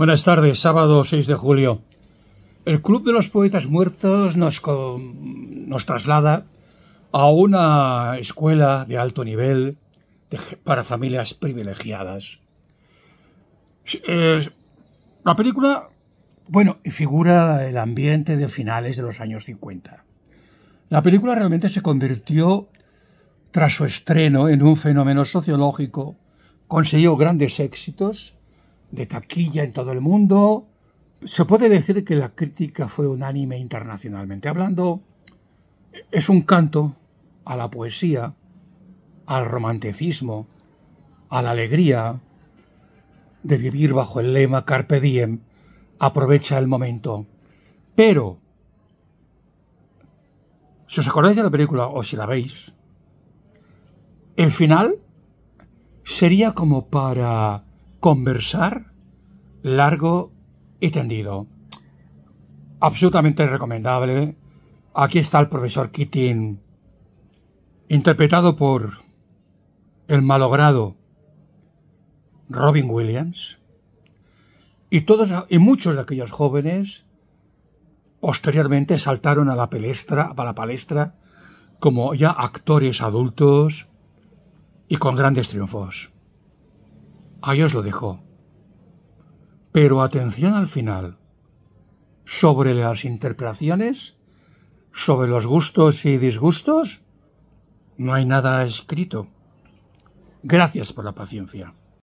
Buenas tardes, sábado 6 de julio. El Club de los Poetas Muertos nos, traslada a una escuela de alto nivel para familias privilegiadas. la película, bueno, figura el ambiente de finales de los años 50. La película realmente se convirtió, tras su estreno, en un fenómeno sociológico, consiguió grandes éxitos de taquilla en todo el mundo. Se puede decir que la crítica fue unánime internacionalmente hablando. Es un canto a la poesía, al romanticismo, a la alegría de vivir bajo el lema Carpe Diem, aprovecha el momento. Pero, si os acordáis de la película o si la veis, el final sería como para conversar largo y tendido. Absolutamente recomendable. Aquí está el profesor Keating, interpretado por el malogrado Robin Williams. Y, todos, y muchos de aquellos jóvenes posteriormente saltaron a la palestra, a la palestra como ya actores adultos y con grandes triunfos. A ellos lo dejo. Pero atención al final, sobre las interpretaciones, sobre los gustos y disgustos, no hay nada escrito. Gracias por la paciencia.